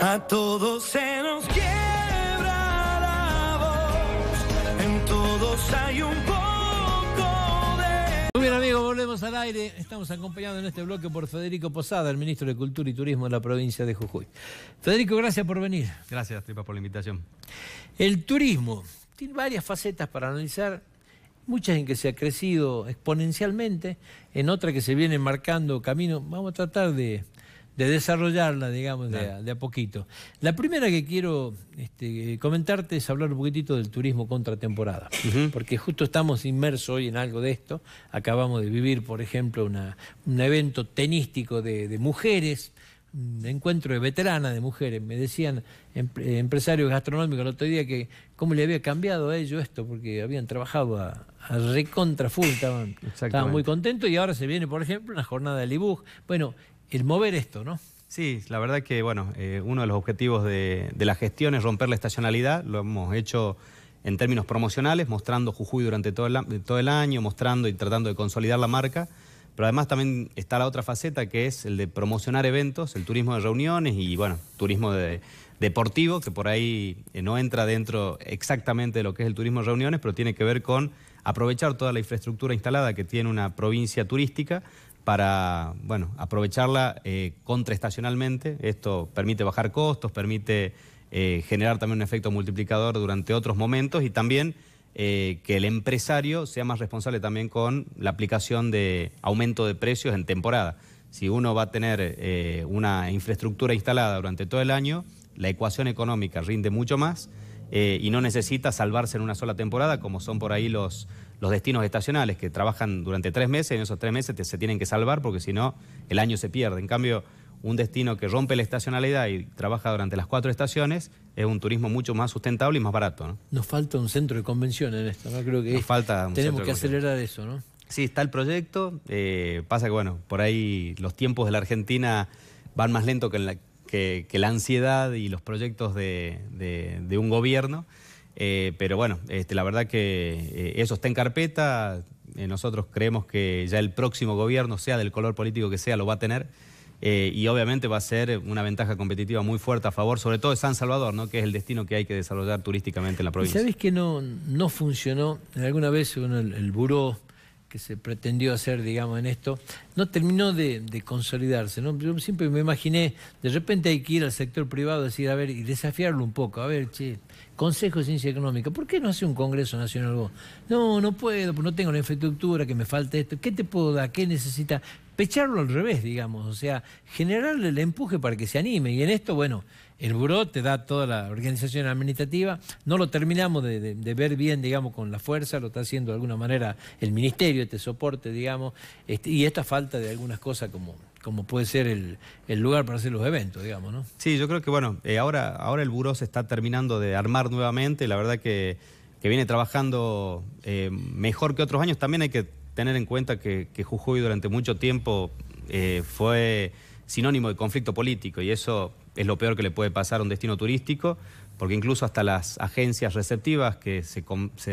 A todos se nos quiebra la voz, en todos hay un poco de... Muy bien amigos, volvemos al aire. Estamos acompañados en este bloque por Federico Posada, el ministro de Cultura y Turismo de la provincia de Jujuy. Federico, gracias por venir. Gracias, Tripa, por la invitación. El turismo tiene varias facetas para analizar. Muchas en que se ha crecido exponencialmente, en otras que se viene marcando camino. Vamos a tratar de, de desarrollarla, digamos, de a, poquito. La primera que quiero este, comentarte es hablar un poquitito del turismo contratemporada, porque justo estamos inmersos hoy en algo de esto. Acabamos de vivir, por ejemplo, una, un evento tenístico de, mujeres, un encuentro de veteranas de mujeres. Me decían empresarios gastronómicos el otro día que cómo le había cambiado a ellos esto, porque habían trabajado a, recontra full, estaban, muy contentos y ahora se viene, por ejemplo, una jornada de Libug. Bueno, el mover esto, ¿no? Sí, la verdad que bueno, eh, uno de los objetivos de, la gestión es romper la estacionalidad, lo hemos hecho en términos promocionales, mostrando Jujuy durante todo el, año, mostrando y tratando de consolidar la marca, pero además también está la otra faceta que es el de promocionar eventos, el turismo de reuniones y bueno, turismo deportivo, que por ahí eh, no entra dentro exactamente de lo que es el turismo de reuniones, pero tiene que ver con aprovechar toda la infraestructura instalada que tiene una provincia turística para bueno, aprovecharla eh, contraestacionalmente. Esto permite bajar costos, permite eh, generar también un efecto multiplicador durante otros momentos y también eh, que el empresario sea más responsable también con la aplicación de aumento de precios en temporada. Si uno va a tener eh, una infraestructura instalada durante todo el año, la ecuación económica rinde mucho más y no necesita salvarse en una sola temporada, como son por ahí los los destinos estacionales que trabajan durante tres meses, en esos tres meses se tienen que salvar porque si no, el año se pierde. En cambio, un destino que rompe la estacionalidad y trabaja durante las cuatro estaciones es un turismo mucho más sustentable y más barato. Nos falta un centro de convenciones en esto, ¿no? Creo que Nos falta tenemos que acelerar eso, ¿no? Sí, está el proyecto. Eh, pasa que, bueno, por ahí los tiempos de la Argentina van más lento que, la, que, la ansiedad y los proyectos de un gobierno. Eh, pero bueno, este, la verdad que eh, eso está en carpeta. Eh, nosotros creemos que ya el próximo gobierno, sea del color político que sea, lo va a tener. y obviamente va a ser una ventaja competitiva muy fuerte a favor, sobre todo de San Salvador, ¿no? que es el destino que hay que desarrollar turísticamente en la provincia. ¿Sabes que no, no funcionó? Alguna vez el buró se pretendió hacer, digamos, en esto, no terminó de, consolidarse. ¿no? Yo siempre me imaginé, de repente hay que ir al sector privado, decir, a ver, y desafiarlo un poco, a ver, che, Consejo de Ciencia Económica, ¿por qué no hace un Congreso Nacional vos? No, no puedo, no tengo la infraestructura, que me falta esto, ¿qué te puedo dar? ¿Qué necesita? Pecharlo al revés, digamos, o sea, generarle el empuje para que se anime. Y en esto, bueno, el buró te da toda la organización administrativa, no lo terminamos de, ver bien, digamos, con la fuerza, lo está haciendo de alguna manera el ministerio, este soporte, digamos, este, y esta falta de algunas cosas como, como puede ser el, lugar para hacer los eventos, digamos, ¿no? Sí, yo creo que, bueno, eh, ahora, ahora el buró se está terminando de armar nuevamente, la verdad que, viene trabajando eh, mejor que otros años, también hay que tener en cuenta que, Jujuy durante mucho tiempo eh, fue sinónimo de conflicto político y eso es lo peor que le puede pasar a un destino turístico, porque incluso hasta las agencias receptivas que se,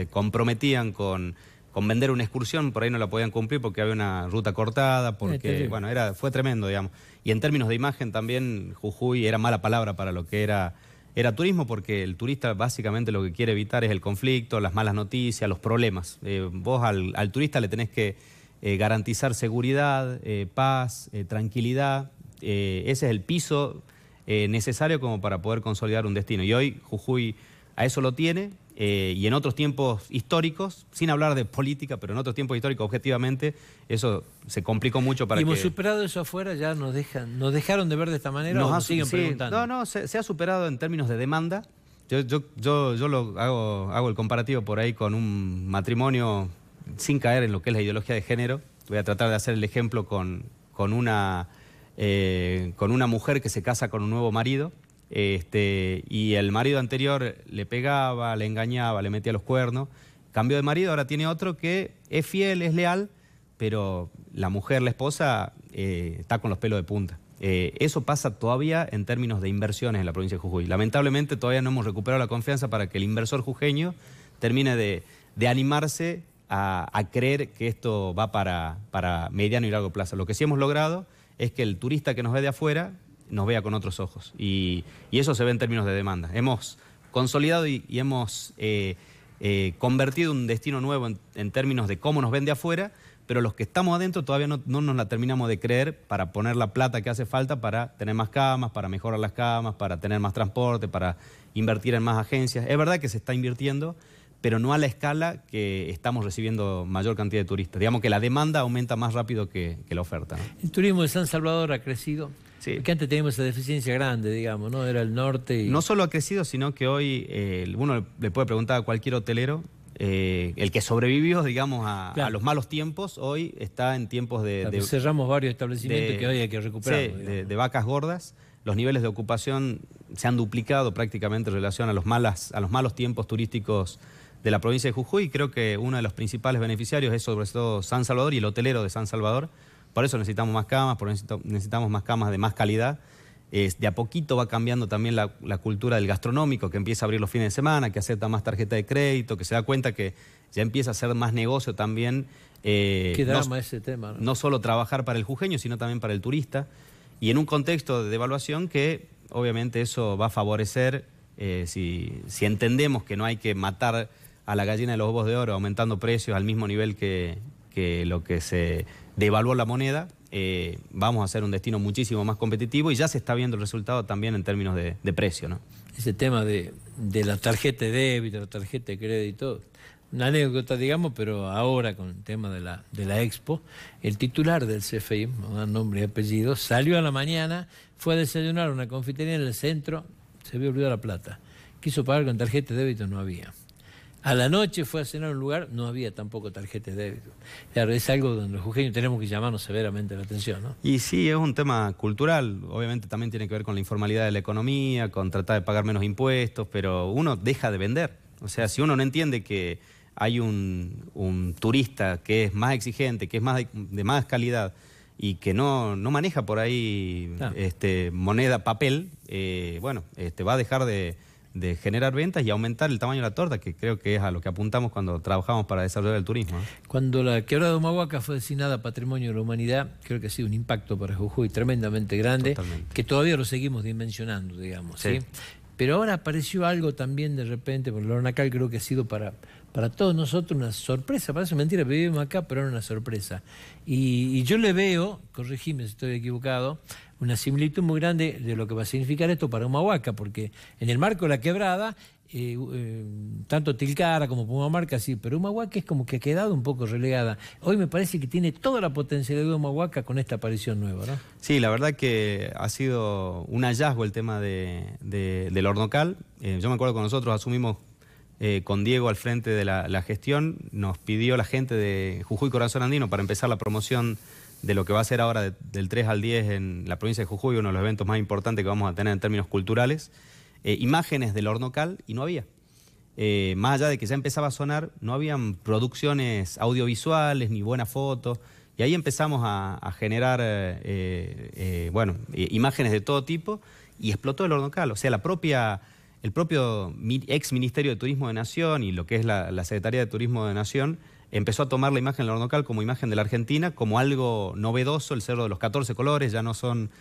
comprometían con, vender una excursión, por ahí no la podían cumplir porque había una ruta cortada, porque, bueno, era, fue tremendo, digamos. Y en términos de imagen también, Jujuy era mala palabra para lo que era, era turismo, porque el turista básicamente lo que quiere evitar es el conflicto, las malas noticias, los problemas. Eh, vos al, turista le tenés que eh, garantizar seguridad, eh, paz, tranquilidad. ese es el piso eh, necesario como para poder consolidar un destino. Y hoy Jujuy a eso lo tiene eh, y en otros tiempos históricos, sin hablar de política, pero en otros tiempos históricos, objetivamente, eso se complicó mucho para y hemos superado eso afuera, ya nos dejan, nos dejaron de ver de esta manera nos, siguen preguntando. No, no, se, ha superado en términos de demanda. Yo, yo, yo, lo hago, hago el comparativo por ahí con un matrimonio sin caer en lo que es la ideología de género. Voy a tratar de hacer el ejemplo con, con una eh, con una mujer que se casa con un nuevo marido. Este, y el marido anterior le pegaba, le engañaba, le metía los cuernos. cambió de marido, ahora tiene otro que es fiel, es leal, pero la mujer, la esposa, eh, está con los pelos de punta. Eh, eso pasa todavía en términos de inversiones en la provincia de Jujuy. Lamentablemente todavía no hemos recuperado la confianza para que el inversor jujeño termine de, animarse a, creer que esto va para mediano y largo plazo. Lo que sí hemos logrado es que el turista que nos ve de afuera nos vea con otros ojos. Y, eso se ve en términos de demanda. Hemos consolidado y, hemos eh, eh, convertido un destino nuevo en, términos de cómo nos ven de afuera, pero los que estamos adentro todavía no, nos la terminamos de creer para poner la plata que hace falta para tener más camas, para mejorar las camas, para tener más transporte, para invertir en más agencias. Es verdad que se está invirtiendo, pero no a la escala que estamos recibiendo mayor cantidad de turistas. Digamos que la demanda aumenta más rápido que, la oferta. ¿El turismo de San Salvador ha crecido? Sí. Porque antes teníamos esa deficiencia grande, digamos, ¿no? Era el norte. No solo ha crecido, sino que hoy eh, uno le puede preguntar a cualquier hotelero eh, el que sobrevivió, digamos, a, los malos tiempos, hoy está en tiempos de... de pues cerramos varios establecimientos que hoy hay que recuperar. Sí, de, de, vacas gordas. Los niveles de ocupación se han duplicado prácticamente en relación a los, malas, a los malos tiempos turísticos de la provincia de Jujuy. Creo que uno de los principales beneficiarios es sobre todo San Salvador y el hotelero de San Salvador. Por eso necesitamos más camas, por eso necesitamos más camas de más calidad. de a poquito va cambiando también la, cultura del gastronómico, que empieza a abrir los fines de semana, que acepta más tarjeta de crédito, que se da cuenta que ya empieza a hacer más negocio también. Eh, Qué drama no, ese tema. ¿no? solo trabajar para el jujeño, sino también para el turista. Y en un contexto de devaluación que obviamente eso va a favorecer eh, si entendemos que no hay que matar a la gallina de los huevos de oro, aumentando precios al mismo nivel que, lo que se devaluó la moneda, eh, vamos a ser un destino muchísimo más competitivo y ya se está viendo el resultado también en términos de, precio. ¿no? Ese tema de, la tarjeta de débito, la tarjeta de crédito, una anécdota, digamos, pero ahora con el tema de la, de expo, el titular del CFI, nombre y apellido, salió a la mañana, fue a desayunar a una confitería en el centro, se vio olvidado la plata. Quiso pagar con tarjeta de débito, no había. A la noche fue a cenar un lugar, no había tampoco tarjeta de débito. Claro, es algo donde los jujeños tenemos que llamarnos severamente la atención, ¿no? Y sí, es un tema cultural. Obviamente también tiene que ver con la informalidad de la economía, con tratar de pagar menos impuestos, pero uno deja de vender. O sea, si uno no entiende que hay un, turista que es más exigente, que es más de, más calidad y que no, no maneja por ahí este, moneda, papel, eh, bueno, este, va a dejar de de generar ventas y aumentar el tamaño de la torta, que creo que es a lo que apuntamos cuando trabajamos para desarrollar el turismo. ¿eh? Cuando la quebrada de Humahuaca fue designada Patrimonio de la Humanidad, creo que ha sido un impacto para Jujuy tremendamente grande, que todavía lo seguimos dimensionando, digamos. Pero ahora apareció algo también de repente, por lo Ornacal creo que ha sido para, para todos nosotros una sorpresa. Parece mentira, vivimos acá, pero era una sorpresa. Y, y yo le veo, corregime si estoy equivocado, una similitud muy grande de lo que va a significar esto para Humahuaca, porque en el marco de la quebrada, eh, eh, tanto Tilcara como Pumamarca, sí, pero Humahuaca es como que ha quedado un poco relegada. Hoy me parece que tiene toda la potencialidad de Humahuaca con esta aparición nueva, ¿no? Sí, la verdad que ha sido un hallazgo el tema del hornocal. Eh, yo me acuerdo que nosotros asumimos con Diego al frente de la, la, gestión, nos pidió la gente de Jujuy Corazón Andino para empezar la promoción de lo que va a ser ahora del 3 al 10 en la provincia de Jujuy, uno de los eventos más importantes que vamos a tener en términos culturales, eh, imágenes del hornocal y no había. Eh, más allá de que ya empezaba a sonar, no habían producciones audiovisuales ni buenas fotos. Y ahí empezamos a, generar, eh, bueno, imágenes de todo tipo y explotó el hornocal. O sea, la propia, el propio ex Ministerio de Turismo de Nación y lo que es la, la Secretaría de Turismo de Nación empezó a tomar la imagen del Hornocal como imagen de la Argentina, como algo novedoso, el cerro de los 14 colores, ya no son...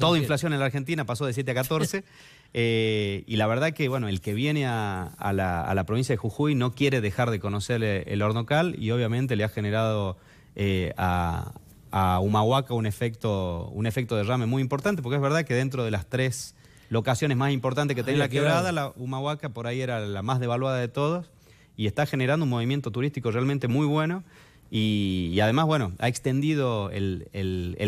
toda inflación en la Argentina pasó de 7 a 14. Eh, y la verdad que, bueno, el que viene a, la, provincia de Jujuy no quiere dejar de conocer eh, el, Hornocal y obviamente le ha generado eh, a, Humahuaca un efecto, un efecto derrame muy importante, porque es verdad que dentro de las tres locaciones más importantes que tenía la quebrada, la Humahuaca por ahí era la más devaluada de todos y está generando un movimiento turístico realmente muy bueno. Y, además, bueno, ha extendido el,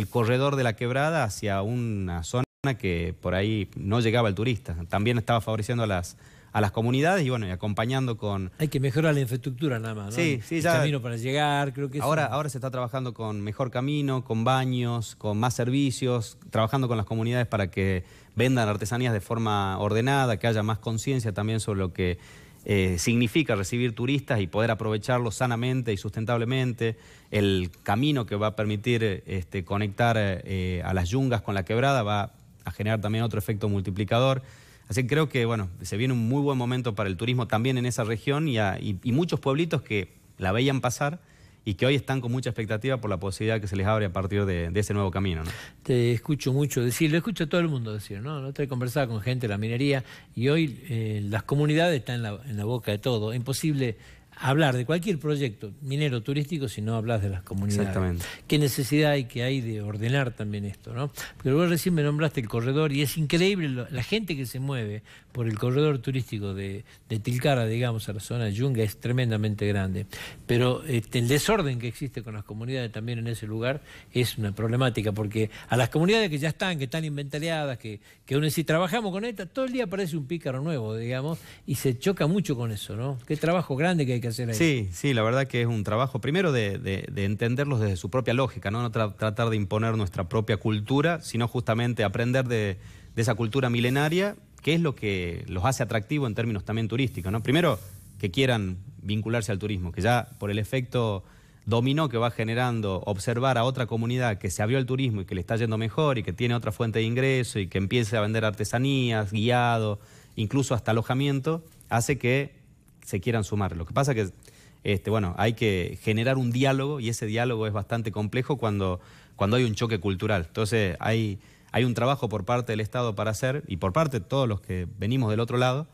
corredor de la quebrada hacia una zona que por ahí no llegaba el turista. También estaba favoreciendo a las, a las comunidades y bueno, y acompañando con... Hay que mejorar la infraestructura nada más, ¿no? Sí, sí, camino para llegar, creo que... Ahora, ahora se está trabajando con mejor camino, con baños, con más servicios, trabajando con las comunidades para que vendan artesanías de forma ordenada, que haya más conciencia también sobre lo que eh, significa recibir turistas y poder aprovecharlos sanamente y sustentablemente, el camino que va a permitir este, conectar eh, a las yungas con la quebrada va a generar también otro efecto multiplicador. Así que creo que bueno, se viene un muy buen momento para el turismo también en esa región y, y muchos pueblitos que la veían pasar y que hoy están con mucha expectativa por la posibilidad que se les abre a partir de, ese nuevo camino. Te escucho mucho decir, lo escucho a todo el mundo decir, ¿no? No estoy conversado con gente de la minería y hoy eh, las comunidades están en la, boca de todo. imposible hablar de cualquier proyecto minero turístico si no hablas de las comunidades. Exactamente. ¿Qué necesidad hay que hay de ordenar también esto? ¿no? Pero vos recién me nombraste el corredor y es increíble la gente que se mueve por el corredor turístico de, Tilcara, digamos, a la zona de Yunga, es tremendamente grande. Pero este, el desorden que existe con las comunidades también en ese lugar es una problemática, porque a las comunidades que ya están, que están inventariadas, que, que uno si trabajamos con estas, todo el día aparece un pícaro nuevo, digamos, y se choca mucho con eso, ¿no? Qué trabajo grande que hay que Sí, sí, la verdad que es un trabajo, primero de, entenderlos desde su propia lógica, ¿no? tratar de imponer nuestra propia cultura, sino justamente aprender de, esa cultura milenaria, que es lo que los hace atractivo en términos también turísticos. ¿no? Primero, que quieran vincularse al turismo, que ya por el efecto dominó que va generando observar a otra comunidad que se abrió al turismo y que le está yendo mejor y que tiene otra fuente de ingreso y que empiece a vender artesanías, guiado, incluso hasta alojamiento, hace que se quieran sumar. Lo que pasa es que, este, bueno, hay que generar un diálogo y ese diálogo es bastante complejo cuando, cuando hay un choque cultural. Entonces hay, hay un trabajo por parte del Estado para hacer y por parte de todos los que venimos del otro lado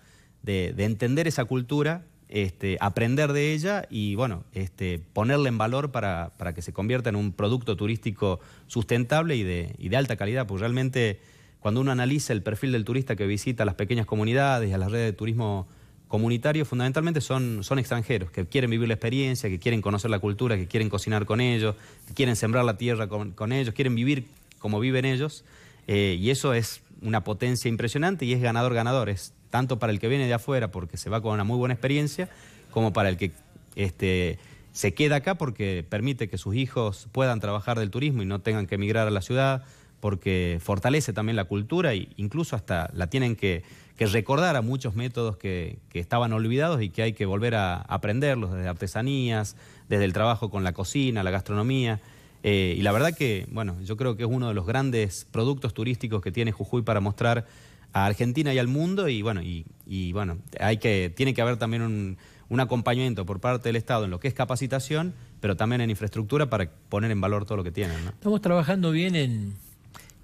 de, entender esa cultura este, aprender de ella y bueno, este, ponerla en valor para, que se convierta en un producto turístico sustentable y de, alta calidad, Pues realmente cuando uno analiza el perfil del turista que visita las pequeñas comunidades y a las redes de turismo comunitarios fundamentalmente son, son extranjeros, que quieren vivir la experiencia, que quieren conocer la cultura, que quieren cocinar con ellos, que quieren sembrar la tierra con, ellos, quieren vivir como viven ellos. Eh, y eso es una potencia impresionante y es ganador-ganador. Es tanto para el que viene de afuera porque se va con una muy buena experiencia, como para el que este, se queda acá porque permite que sus hijos puedan trabajar del turismo y no tengan que emigrar a la ciudad, porque fortalece también la cultura e incluso hasta la tienen que que recordara muchos métodos que, estaban olvidados y que hay que volver a aprenderlos, desde artesanías, desde el trabajo con la cocina, la gastronomía. Eh, y la verdad que, bueno, yo creo que es uno de los grandes productos turísticos que tiene Jujuy para mostrar a Argentina y al mundo. Y bueno, y, bueno hay que, tiene que haber también un, acompañamiento por parte del Estado en lo que es capacitación, pero también en infraestructura para poner en valor todo lo que tienen. Estamos trabajando bien en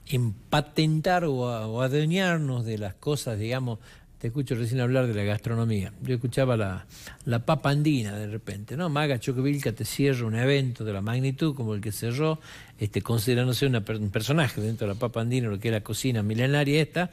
en patentar o, adueñarnos de las cosas, digamos, te escucho recién hablar de la gastronomía. Yo escuchaba la, la papa andina de repente, ¿no? Maga Vilca te cierra un evento de la magnitud como el que cerró, este, considerándose un personaje dentro de la papa andina, lo que es la cocina milenaria esta,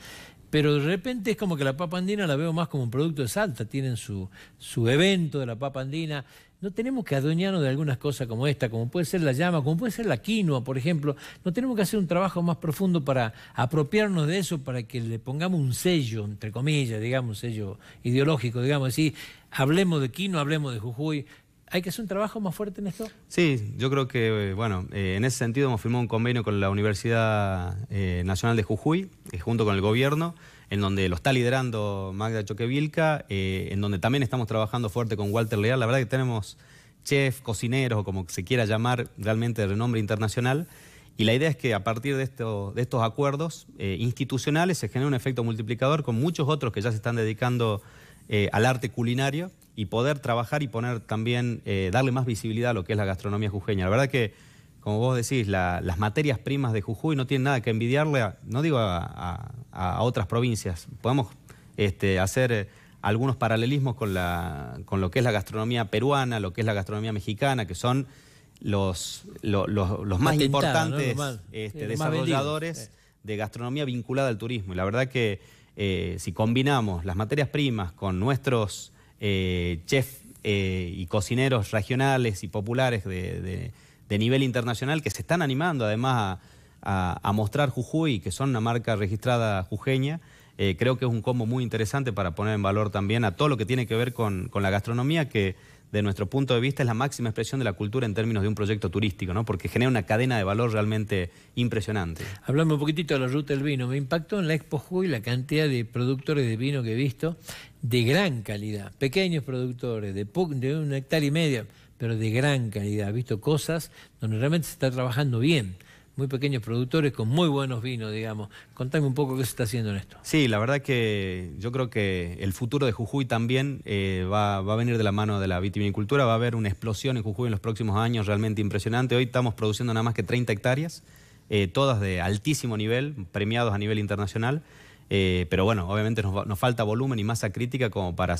pero de repente es como que la papa andina la veo más como un producto de Salta, tienen su, su evento de la papa andina, no tenemos que adueñarnos de algunas cosas como esta, como puede ser la llama, como puede ser la quinoa, por ejemplo. No tenemos que hacer un trabajo más profundo para apropiarnos de eso, para que le pongamos un sello, entre comillas, digamos, un sello ideológico, digamos así. Hablemos de quinoa, hablemos de Jujuy. ¿Hay que hacer un trabajo más fuerte en esto? Sí, yo creo que, eh, bueno, eh, en ese sentido hemos firmado un convenio con la Universidad eh, Nacional de Jujuy, junto con el gobierno en donde lo está liderando Magda Choquevilca, eh, en donde también estamos trabajando fuerte con Walter Leal. La verdad que tenemos chefs, cocineros o como se quiera llamar, realmente de renombre internacional. Y la idea es que a partir de, esto, de estos acuerdos eh, institucionales se genere un efecto multiplicador con muchos otros que ya se están dedicando eh, al arte culinario y poder trabajar y poner también, darle más visibilidad a lo que es la gastronomía jujeña. La verdad que como vos decís, las materias primas de Jujuy no tienen nada que envidiarle, no digo a, otras provincias. Podemos este, hacer eh, algunos paralelismos con, la, con lo que es la gastronomía peruana, lo que es la gastronomía mexicana, que son los, más importantes desarrolladores de gastronomía vinculada al turismo. Y la verdad que eh, si combinamos las materias primas con nuestros eh, chefs y cocineros regionales y populares de de nivel internacional que se están animando además a, mostrar Jujuy, que son una marca registrada jujeña. Eh, creo que es un combo muy interesante para poner en valor también a todo lo que tiene que ver con, la gastronomía, que de nuestro punto de vista es la máxima expresión de la cultura en términos de un proyecto turístico, ¿no? porque genera una cadena de valor realmente impresionante. Hablamos un poquitito de la ruta del vino, me impactó en la Expo Jujuy la cantidad de productores de vino que he visto de gran calidad, pequeños productores, de, de una hectárea y media, pero de gran calidad. ha visto cosas donde realmente se está trabajando bien muy pequeños productores con muy buenos vinos, digamos. Contame un poco qué se está haciendo en esto. Sí, la verdad que yo creo que el futuro de Jujuy también eh, va, a venir de la mano de la vitivinicultura, va a haber una explosión en Jujuy en los próximos años realmente impresionante. Hoy estamos produciendo nada más que 30 hectáreas, eh, todas de altísimo nivel, premiados a nivel internacional. Eh, pero bueno, obviamente nos, falta volumen y masa crítica como para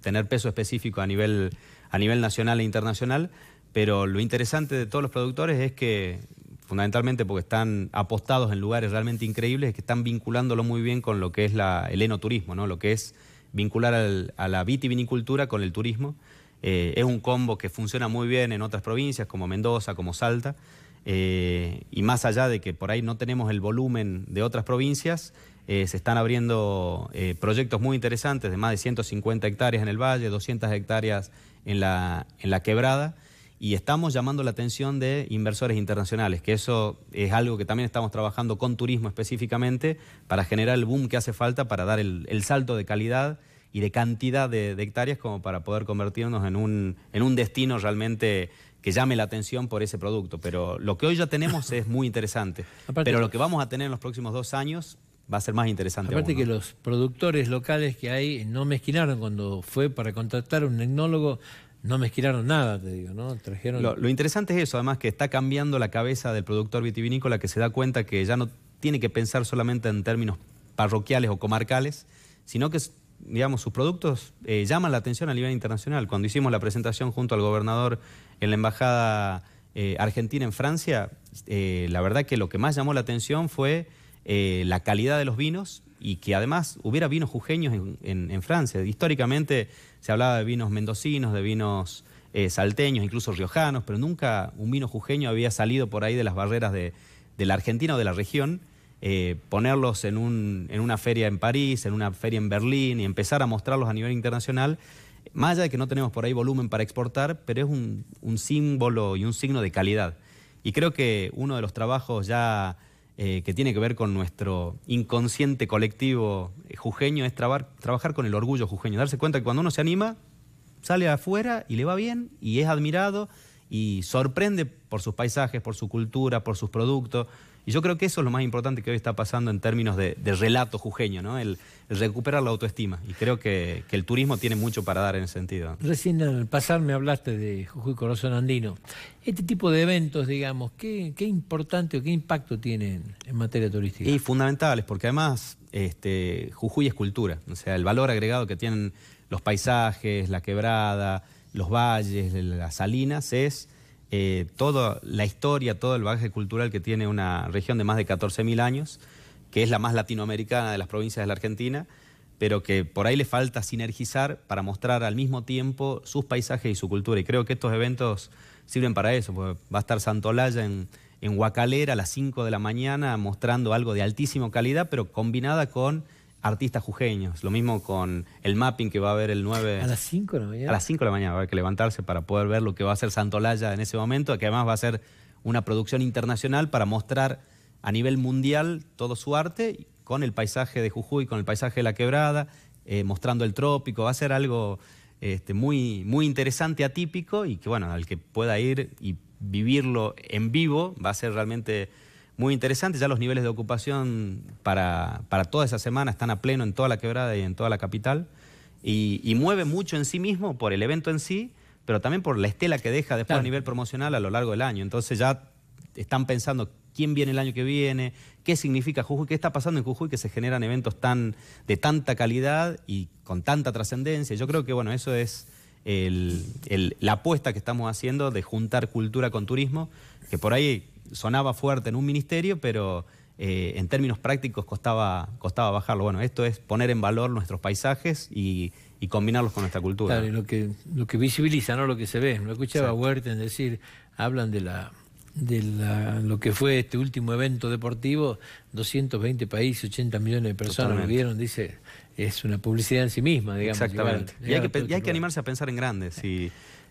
tener peso específico a nivel, a nacional e internacional. Pero lo interesante de todos los productores es que, fundamentalmente porque están apostados en lugares realmente increíbles, es que están vinculándolo muy bien con lo que es el enoturismo, ¿no? lo que es vincular a la vitivinicultura con el turismo. Eh, es un combo que funciona muy bien en otras provincias como Mendoza, como Salta. Eh, y más allá de que por ahí no tenemos el volumen de otras provincias, eh, se están abriendo eh, proyectos muy interesantes de más de 150 hectáreas en el valle, 200 hectáreas en la, en la quebrada y estamos llamando la atención de inversores internacionales, que eso es algo que también estamos trabajando con turismo específicamente para generar el boom que hace falta para dar el, salto de calidad y de cantidad de, hectáreas como para poder convertirnos en un, en un destino realmente que llame la atención por ese producto. Pero lo que hoy ya tenemos es muy interesante. Pero lo que vamos a tener en los próximos dos años va a ser más interesante. Aparte que los productores locales que hay no mezquinaron cuando fue para contratar a un tecnólogo, no mezclaron nada, te digo, ¿no? Lo, interesante es eso, además que está cambiando la cabeza del productor vitivinícola que se da cuenta que ya no tiene que pensar solamente en términos parroquiales o comarcales, sino que digamos, sus productos eh, llaman la atención a nivel internacional. Cuando hicimos la presentación junto al gobernador en la Embajada eh, Argentina en Francia, eh, la verdad que lo que más llamó la atención fue eh, la calidad de los vinos y que además hubiera vinos jujeños en, Francia. Históricamente se hablaba de vinos mendocinos, de vinos eh, salteños, incluso riojanos, pero nunca un vino jujeño había salido por ahí de las barreras de, la Argentina o de la región. Eh, ponerlos en, un, en una feria en París, en una feria en Berlín y empezar a mostrarlos a nivel internacional, más allá de que no tenemos por ahí volumen para exportar, pero es un símbolo y un signo de calidad. Y creo que uno de los trabajos ya eh, que tiene que ver con nuestro inconsciente colectivo eh, jujeño es trabajar con el orgullo jujeño, darse cuenta que cuando uno se anima, sale afuera y le va bien y es admirado y sorprende por sus paisajes, por su cultura, por sus productos. Y yo creo que eso es lo más importante que hoy está pasando en términos de, relato jujeño, El, recuperar la autoestima. Y creo que, el turismo tiene mucho para dar en ese sentido. Recién al pasar me hablaste de Jujuy Corazón Andino. Este tipo de eventos, digamos, ¿qué, importante o qué impacto tienen en materia turística? Y fundamentales, porque además este, Jujuy es cultura. O sea, el valor agregado que tienen los paisajes, la quebrada, los valles, las salinas, es eh, toda la historia, todo el bagaje cultural que tiene una región de más de 14.000 años, que es la más latinoamericana de las provincias de la Argentina, pero que por ahí le falta sinergizar para mostrar al mismo tiempo sus paisajes y su cultura. Y creo que estos eventos sirven para eso, porque va a estar Santolaya en, en Huacalera a las 5 de la mañana mostrando algo de altísima calidad, pero combinada con artistas jujeños. Lo mismo con el mapping que va a haber el 9. A las 5 de la mañana. A las 5 de la mañana va a haber que levantarse para poder ver lo que va a hacer Santolaya en ese momento, que además va a ser una producción internacional para mostrar a nivel mundial todo su arte con el paisaje de Jujuy, con el paisaje de la quebrada, eh, mostrando el trópico. Va a ser algo este, muy, muy interesante, atípico y que, bueno, al que pueda ir y vivirlo en vivo va a ser realmente muy interesante. Ya los niveles de ocupación para, toda esa semana están a pleno en toda la quebrada y en toda la capital. Y, mueve mucho en sí mismo por el evento en sí, pero también por la estela que deja después a nivel promocional a lo largo del año. Entonces ya están pensando quién viene el año que viene, qué significa Jujuy, qué está pasando en Jujuy que se generan eventos tan, de tanta calidad y con tanta trascendencia. Yo creo que bueno, eso es la apuesta que estamos haciendo de juntar cultura con turismo, que por ahí sonaba fuerte en un ministerio, pero eh, en términos prácticos costaba, costaba bajarlo. Bueno, esto es poner en valor nuestros paisajes y, combinarlos con nuestra cultura. Claro, lo que, lo que visibiliza, no lo que se ve. Lo escuchaba en decir, hablan de la de lo que fue este último evento deportivo, 220 países, 80 millones de personas lo vieron, dice, es una publicidad en sí misma, digamos. Exactamente. y, hay que, animarse a pensar en grandes.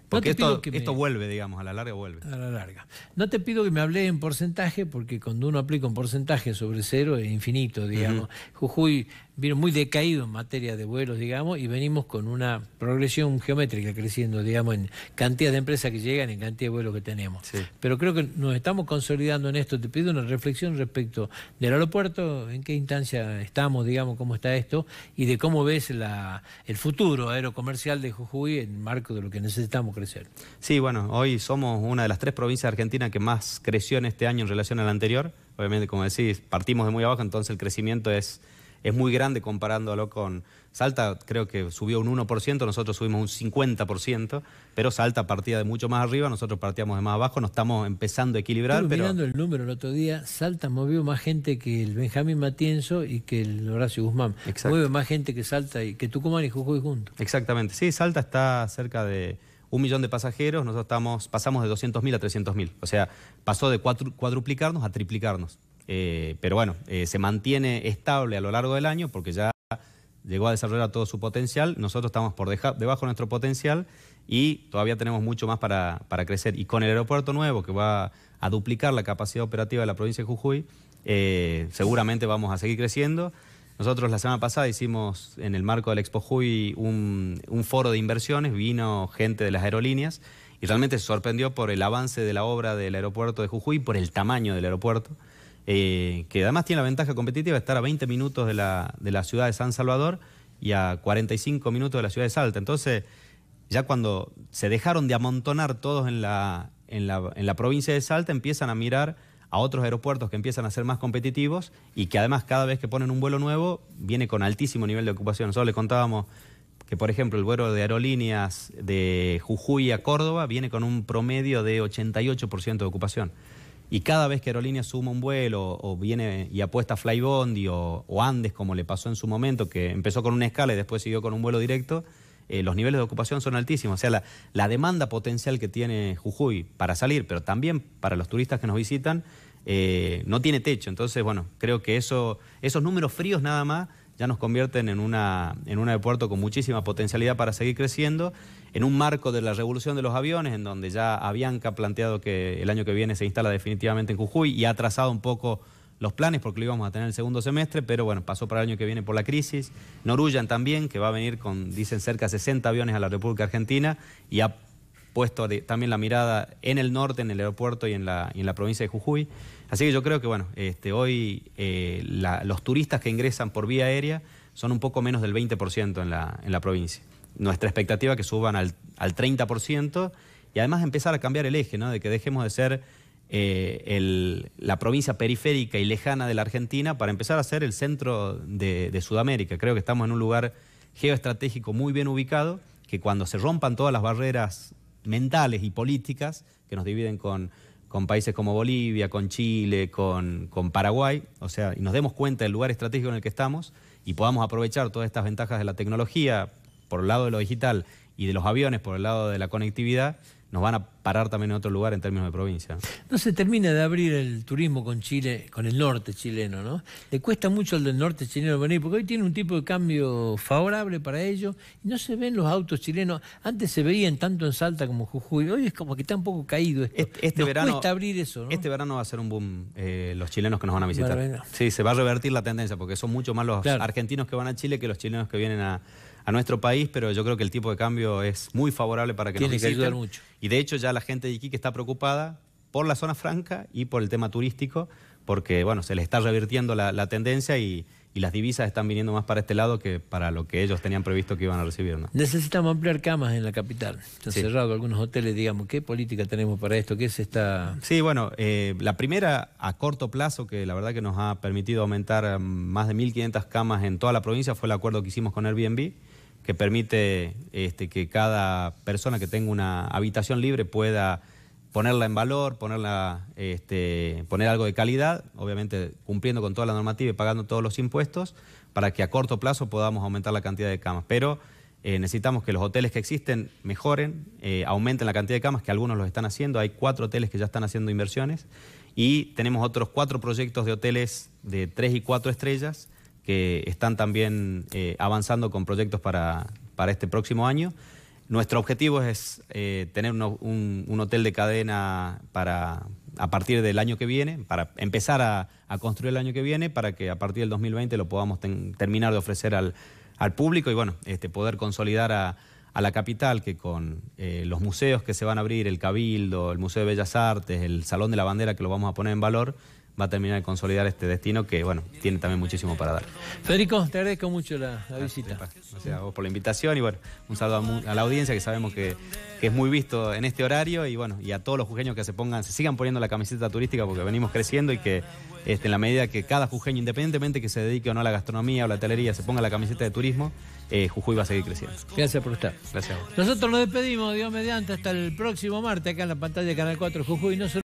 Porque esto, vuelve, digamos, a la larga vuelve. A la larga. No te pido que me hable en porcentaje, porque cuando uno aplica un porcentaje sobre cero es infinito, digamos. Jujuy vino muy decaído en materia de vuelos, digamos, y venimos con una progresión geométrica creciendo, digamos, en cantidad de empresas que llegan, en cantidad de vuelos que tenemos. Pero creo que nos estamos consolidando en esto. Te pido una reflexión respecto del aeropuerto, en qué instancia estamos, digamos, cómo está esto, y de cómo ves el futuro aerocomercial de Jujuy en marco de lo que necesitamos crecer. Sí, bueno, hoy somos una de las tres provincias de Argentina que más creció en este año en relación al anterior. Obviamente, como decís, partimos de muy abajo, entonces el crecimiento es es muy grande comparándolo con Salta, creo que subió un 1%, nosotros subimos un 50%, pero Salta partía de mucho más arriba, nosotros partíamos de más abajo, nos estamos empezando a equilibrar. pero... mirando el número el otro día, Salta movió más gente que el Benjamín Matienzo y que el Horacio Guzmán. Mueve más gente que Salta y que Tucumán y Jujuy juntos. Exactamente, sí, Salta está cerca de un millón de pasajeros, nosotros estamos, pasamos de 200.000 a 300.000. O sea, pasó de cuadruplicarnos a triplicarnos. Eh, pero bueno, eh, se mantiene estable a lo largo del año porque ya llegó a desarrollar todo su potencial. Nosotros estamos por debajo de nuestro potencial y todavía tenemos mucho más para, crecer. Y con el aeropuerto nuevo, que va a duplicar la capacidad operativa de la provincia de Jujuy, eh, seguramente vamos a seguir creciendo. Nosotros la semana pasada hicimos en el marco del Expo Jujuy un, un foro de inversiones, vino gente de las aerolíneas y realmente se sorprendió por el avance de la obra del aeropuerto de Jujuy, por el tamaño del aeropuerto. Eh, que además tiene la ventaja competitiva de estar a 20 minutos de la, ciudad de San Salvador y a 45 minutos de la ciudad de Salta. Entonces, ya cuando se dejaron de amontonar todos en la, provincia de Salta, empiezan a mirar a otros aeropuertos que empiezan a ser más competitivos y que además cada vez que ponen un vuelo nuevo viene con altísimo nivel de ocupación. Nosotros les contábamos que, por ejemplo, el vuelo de aerolíneas de Jujuy a Córdoba viene con un promedio de 88% de ocupación. Y cada vez que Aerolínea suma un vuelo o viene y apuesta a Flybondi o, Andes, como le pasó en su momento, que empezó con una escala y después siguió con un vuelo directo, eh, los niveles de ocupación son altísimos. O sea, la, demanda potencial que tiene Jujuy para salir, pero también para los turistas que nos visitan, eh, no tiene techo. Entonces, bueno, creo que esos números fríos nada más ya nos convierten en, en un aeropuerto con muchísima potencialidad para seguir creciendo, en un marco de la revolución de los aviones, en donde ya Avianca ha planteado que el año que viene se instala definitivamente en Jujuy y ha trazado un poco los planes porque lo íbamos a tener el segundo semestre, pero bueno, pasó para el año que viene por la crisis. Norullan también, que va a venir con, dicen, cerca de 60 aviones a la República Argentina y puesto también la mirada en el norte, en el aeropuerto y en la, provincia de Jujuy. Así que yo creo que bueno, este, hoy eh, los turistas que ingresan por vía aérea son un poco menos del 20% en la, provincia. Nuestra expectativa es que suban al, 30% y además empezar a cambiar el eje, de que dejemos de ser eh, la provincia periférica y lejana de la Argentina para empezar a ser el centro de Sudamérica. Creo que estamos en un lugar geoestratégico muy bien ubicado, que cuando se rompan todas las barreras mentales y políticas que nos dividen con, países como Bolivia, con Chile, con, con, Paraguay, o sea, y nos demos cuenta del lugar estratégico en el que estamos y podamos aprovechar todas estas ventajas de la tecnología por el lado de lo digital y de los aviones por el lado de la conectividad, nos van a parar también en otro lugar en términos de provincia. No se termina de abrir el turismo con Chile, con el norte chileno, ¿no? Le cuesta mucho al del norte chileno venir, porque hoy tiene un tipo de cambio favorable para ellos, y no se ven los autos chilenos. Antes se veían tanto en Salta como Jujuy, hoy es como que está un poco caído Este, este verano, cuesta abrir eso, ¿no? Este verano va a ser un boom eh, los chilenos que nos van a visitar. sí, se va a revertir la tendencia, porque son mucho más los argentinos que van a Chile que los chilenos que vienen a a nuestro país, pero yo creo que el tipo de cambio es muy favorable para que nos mucho. Y de hecho ya la gente de Iquique está preocupada por la zona franca y por el tema turístico, porque bueno, se le está revirtiendo la, tendencia y, las divisas están viniendo más para este lado que para lo que ellos tenían previsto que iban a recibir. Necesitamos ampliar camas en la capital. Se han cerrado algunos hoteles, digamos. ¿Qué política tenemos para esto? ¿Qué es esta...? Sí, bueno, eh, la primera a corto plazo, que la verdad que nos ha permitido aumentar mm, más de 1.500 camas en toda la provincia, fue el acuerdo que hicimos con Airbnb que permite este, que cada persona que tenga una habitación libre pueda ponerla en valor, ponerla, este, poner algo de calidad, obviamente cumpliendo con toda la normativa y pagando todos los impuestos, para que a corto plazo podamos aumentar la cantidad de camas. Pero eh, necesitamos que los hoteles que existen mejoren, eh, aumenten la cantidad de camas, que algunos los están haciendo. Hay cuatro hoteles que ya están haciendo inversiones y tenemos otros cuatro proyectos de hoteles de tres y cuatro estrellas que están también eh, avanzando con proyectos para, este próximo año. Nuestro objetivo es eh, tener un, hotel de cadena para, a partir del año que viene, para empezar a, construir el año que viene, para que a partir del 2020 lo podamos terminar de ofrecer al, público y bueno, este, poder consolidar a, la capital, que con eh, los museos que se van a abrir, el Cabildo, el Museo de Bellas Artes, el Salón de la Bandera, que lo vamos a poner en valor, va a terminar de consolidar este destino que, bueno, tiene también muchísimo para dar. Federico, te agradezco mucho la, visita. Gracias a vos por la invitación y, bueno, un saludo a, la audiencia que sabemos que, es muy visto en este horario y, bueno, y a todos los jujeños que se pongan, se sigan poniendo la camiseta turística porque venimos creciendo y que este, en la medida que cada jujeño, independientemente que se dedique o no a la gastronomía o la hotelería, se ponga la camiseta de turismo, eh, Jujuy va a seguir creciendo. Gracias por estar. Gracias a vos. Nosotros nos despedimos, Dios mediante, hasta el próximo martes acá en la pantalla de Canal 4 Jujuy.